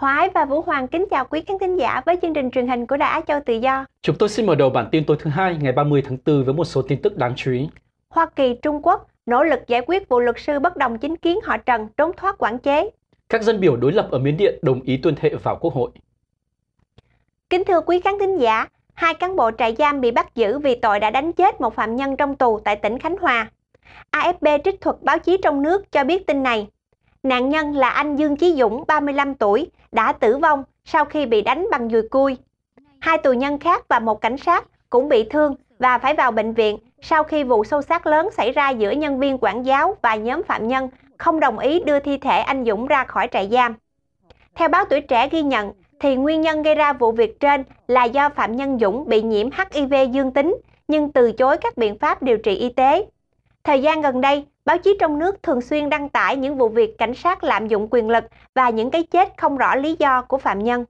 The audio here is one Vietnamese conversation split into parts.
Hoái và Vũ Hoàng kính chào quý khán thính giả với chương trình truyền hình của Đài Á Châu Tự Do. Chúng tôi xin mở đầu bản tin tối thứ hai ngày 30 tháng 4 với một số tin tức đáng chú ý. Hoa Kỳ, Trung Quốc nỗ lực giải quyết vụ luật sư bất đồng chính kiến họ Trần trốn thoát quản chế. Các dân biểu đối lập ở Miến Điện đồng ý tuyên thệ vào Quốc hội. Kính thưa quý khán thính giả, hai cán bộ trại giam bị bắt giữ vì tội đã đánh chết một phạm nhân trong tù tại tỉnh Khánh Hòa. AFP trích thuật báo chí trong nước cho biết tin này. Nạn nhân là anh Dương Chí Dũng, 35 tuổi, đã tử vong sau khi bị đánh bằng dùi cui. Hai tù nhân khác và một cảnh sát cũng bị thương và phải vào bệnh viện sau khi vụ sâu sát lớn xảy ra giữa nhân viên quản giáo và nhóm phạm nhân không đồng ý đưa thi thể anh Dũng ra khỏi trại giam. Theo báo tuổi trẻ ghi nhận, thì nguyên nhân gây ra vụ việc trên là do phạm nhân Dũng bị nhiễm HIV dương tính nhưng từ chối các biện pháp điều trị y tế. Thời gian gần đây, Báo chí trong nước thường xuyên đăng tải những vụ việc cảnh sát lạm dụng quyền lực và những cái chết không rõ lý do của phạm nhân.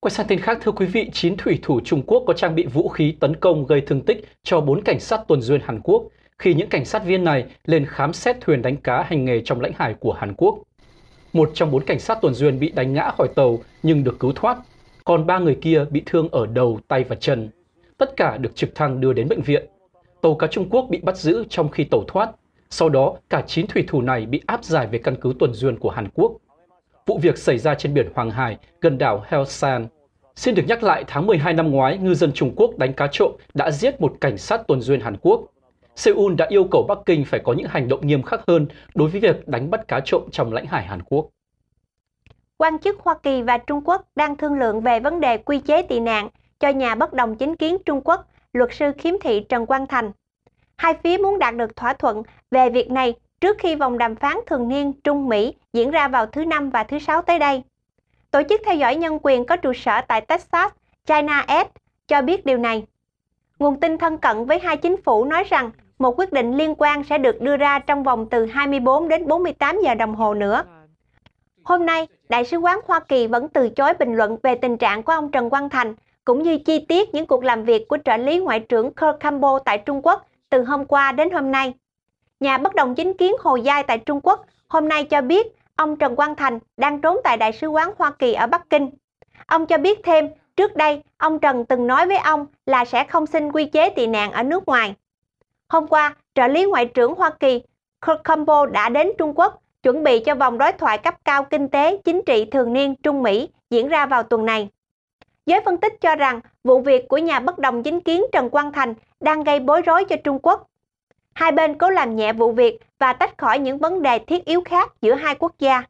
Quay sang tin khác, thưa quý vị, 9 thủy thủ Trung Quốc có trang bị vũ khí tấn công gây thương tích cho 4 cảnh sát tuần duyên Hàn Quốc khi những cảnh sát viên này lên khám xét thuyền đánh cá hành nghề trong lãnh hải của Hàn Quốc. Một trong bốn cảnh sát tuần duyên bị đánh ngã khỏi tàu nhưng được cứu thoát, còn ba người kia bị thương ở đầu, tay và chân. Tất cả được trực thăng đưa đến bệnh viện. Tàu cá Trung Quốc bị bắt giữ trong khi tàu thoát sau đó, cả 9 thủy thủ này bị áp giải về căn cứ tuần duyên của Hàn Quốc. Vụ việc xảy ra trên biển Hoàng Hải, gần đảo Helsan. Xin được nhắc lại, tháng 12 năm ngoái, ngư dân Trung Quốc đánh cá trộm đã giết một cảnh sát tuần duyên Hàn Quốc. Seoul đã yêu cầu Bắc Kinh phải có những hành động nghiêm khắc hơn đối với việc đánh bắt cá trộm trong lãnh hải Hàn Quốc. Quan chức Hoa Kỳ và Trung Quốc đang thương lượng về vấn đề quy chế tị nạn cho nhà bất đồng chính kiến Trung Quốc, luật sư khiếm thị Trần Quang Thành hai phía muốn đạt được thỏa thuận về việc này trước khi vòng đàm phán thường niên Trung Mỹ diễn ra vào thứ Năm và thứ Sáu tới đây. Tổ chức theo dõi nhân quyền có trụ sở tại Texas, China Ed, cho biết điều này. Nguồn tin thân cận với hai chính phủ nói rằng một quyết định liên quan sẽ được đưa ra trong vòng từ 24 đến 48 giờ đồng hồ nữa. Hôm nay, Đại sứ quán Hoa Kỳ vẫn từ chối bình luận về tình trạng của ông Trần Quang Thành, cũng như chi tiết những cuộc làm việc của trợ lý Ngoại trưởng Kirk Campbell tại Trung Quốc từ hôm qua đến hôm nay. Nhà bất đồng chính kiến Hồ Giai tại Trung Quốc hôm nay cho biết ông Trần Quang Thành đang trốn tại Đại sứ quán Hoa Kỳ ở Bắc Kinh. Ông cho biết thêm, trước đây ông Trần từng nói với ông là sẽ không xin quy chế tị nạn ở nước ngoài. Hôm qua, trợ lý Ngoại trưởng Hoa Kỳ Kurt Campbell đã đến Trung Quốc chuẩn bị cho vòng đối thoại cấp cao kinh tế chính trị thường niên Trung Mỹ diễn ra vào tuần này. Giới phân tích cho rằng vụ việc của nhà bất đồng chính kiến Trần Quang Thành đang gây bối rối cho Trung Quốc. Hai bên cố làm nhẹ vụ việc và tách khỏi những vấn đề thiết yếu khác giữa hai quốc gia.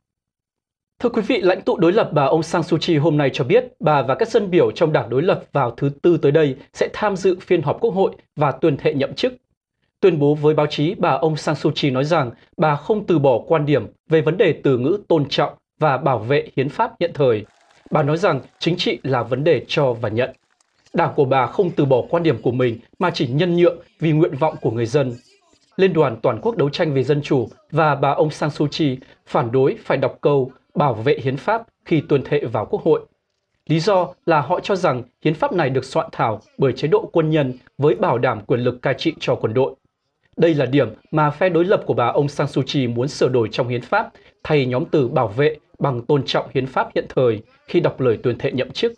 Thưa quý vị, lãnh tụ đối lập bà ông Sang Suu Kyi hôm nay cho biết bà và các dân biểu trong đảng đối lập vào thứ Tư tới đây sẽ tham dự phiên họp quốc hội và tuyên thệ nhậm chức. Tuyên bố với báo chí, bà ông Sang Suu Kyi nói rằng bà không từ bỏ quan điểm về vấn đề từ ngữ tôn trọng và bảo vệ hiến pháp hiện thời. Bà nói rằng chính trị là vấn đề cho và nhận. Đảng của bà không từ bỏ quan điểm của mình mà chỉ nhân nhượng vì nguyện vọng của người dân. Liên đoàn Toàn quốc đấu tranh về dân chủ và bà ông Sang Suu Kyi phản đối phải đọc câu bảo vệ hiến pháp khi tuân thệ vào quốc hội. Lý do là họ cho rằng hiến pháp này được soạn thảo bởi chế độ quân nhân với bảo đảm quyền lực cai trị cho quân đội. Đây là điểm mà phe đối lập của bà ông Sang Suu Kyi muốn sửa đổi trong hiến pháp, thay nhóm từ bảo vệ bằng tôn trọng hiến pháp hiện thời khi đọc lời tuyên thệ nhậm chức.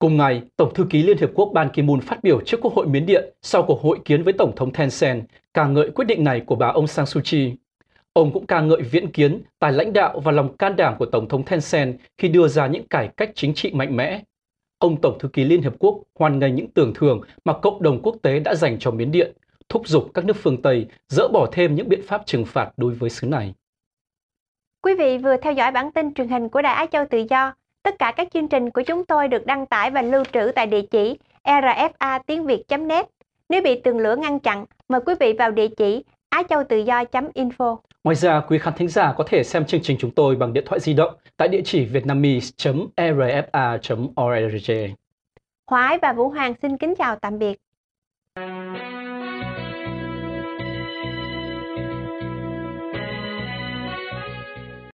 Cùng ngày, Tổng thư ký Liên Hiệp Quốc Ban Ki-moon phát biểu trước Quốc hội Miến Điện sau cuộc hội kiến với Tổng thống Thein Sein, ca ngợi quyết định này của bà ông Sang Suu Kyi. Ông cũng ca ngợi viễn kiến, tài lãnh đạo và lòng can đảm của Tổng thống Thein Sein khi đưa ra những cải cách chính trị mạnh mẽ. Ông Tổng thư ký Liên Hiệp Quốc hoan nghênh những tưởng thưởng mà cộng đồng quốc tế đã dành cho Miến Điện, thúc giục các nước phương Tây dỡ bỏ thêm những biện pháp trừng phạt đối với xứ này. Quý vị vừa theo dõi bản tin truyền hình của Đài Á Châu Tự Do Tất cả các chương trình của chúng tôi được đăng tải và lưu trữ tại địa chỉ rfa tiếng việt net Nếu bị tường lửa ngăn chặn, mời quý vị vào địa chỉ á info Ngoài ra, quý khán thính giả có thể xem chương trình chúng tôi bằng điện thoại di động tại địa chỉ vietnamese.rfa.org. Hoái và Vũ Hoàng xin kính chào tạm biệt.